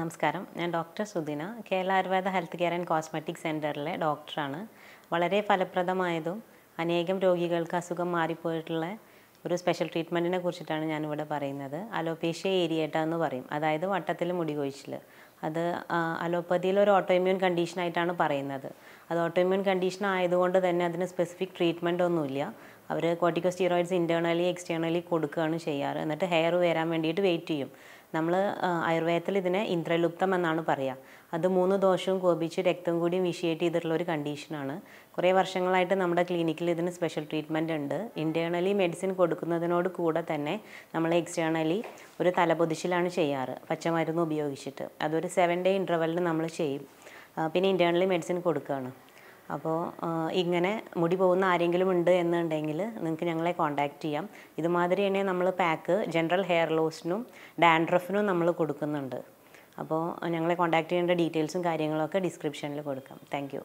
നമസ്കാരം ഞാൻ doctor Sudina Kerala Ayurveda health care and cosmetic സെൻറ്ററിലെ ഡോക്ടറാണ് വളരെ ഫലപ്രദമായതും അനേകം രോഗികൾക്ക് അസുഖം മാറിപ്പോയിട്ടുള്ള ഒരു സ്പെഷ്യൽ ട്രീറ്റ്മെൻറ്റിനെ കുറിച്ചിട്ടാണ് ഞാനിവിടെ പറയുന്നത് അലോപേഷ്യ ഏരിയേറ്റ എന്ന് പറയും അതായത് വട്ടത്തിൽ മുടി കൊഴിച്ചിൽ അത് അലോപ്പതിയിൽ ഒരു ഓട്ടോഇമ്യൂൺ കണ്ടീഷനായിട്ടാണ് പറയുന്നത് അത് ഓട്ടോഇമ്യൂൺ കണ്ടീഷൻ ആയതുകൊണ്ട് തന്നെ അതിന് സ്പെസിഫിക് ട്രീറ്റ്മെൻ്റ് ഒന്നുമില്ല അവർ കോട്ടിക്കോസ്റ്റീറോയിഡ്സ് ഇൻറ്റേർണലി എക്സ്റ്റേണലി കൊടുക്കുകയാണ് ചെയ്യാറ് എന്നിട്ട് ഹെയർ വരാൻ വേണ്ടിയിട്ട് വെയിറ്റ് ചെയ്യും നമ്മൾ ആയുർവേദത്തിൽ ഇതിനെ ഇന്ദ്രലുപ്തം എന്നാണ് പറയുക അത് മൂന്ന് ദോഷവും കോപിച്ച് രക്തം കൂടിയും വിഷിയേറ്റ് ചെയ്തിട്ടുള്ള ഒരു കണ്ടീഷനാണ് കുറേ വർഷങ്ങളായിട്ട് നമ്മുടെ ക്ലിനിക്കിൽ ഇതിന് സ്പെഷ്യൽ ട്രീറ്റ്മെൻ്റ് ഉണ്ട് ഇൻറ്റേർണലി മെഡിസിൻ കൊടുക്കുന്നതിനോട് കൂടെ തന്നെ നമ്മൾ എക്സ്റ്റേർണലി ഒരു തലപൊതിച്ചിലാണ് ചെയ്യാറ് പച്ചമരുന്ന് ഉപയോഗിച്ചിട്ട് അതൊരു സെവൻ ഡേ ഇൻ്റർവെല്ലിൽ നമ്മൾ ചെയ്യും പിന്നെ ഇൻറ്റേർണലി മെഡിസിൻ കൊടുക്കുകയാണ് അപ്പോൾ ഇങ്ങനെ മുടി പോകുന്ന ആരെങ്കിലും ഉണ്ട് എന്നുണ്ടെങ്കിൽ നിങ്ങൾക്ക് ഞങ്ങളെ കോൺടാക്റ്റ് ചെയ്യാം ഇതുമാതിരി തന്നെ നമ്മൾ പാക്ക് ജനറൽ ഹെയർ ലോസിനും ഡാൻഡ്രഫിനും നമ്മൾ കൊടുക്കുന്നുണ്ട് അപ്പോൾ ഞങ്ങളെ കോൺടാക്റ്റ് ചെയ്യേണ്ട ഡീറ്റെയിൽസും കാര്യങ്ങളൊക്കെ ഡിസ്ക്രിപ്ഷനിൽ കൊടുക്കാം താങ്ക്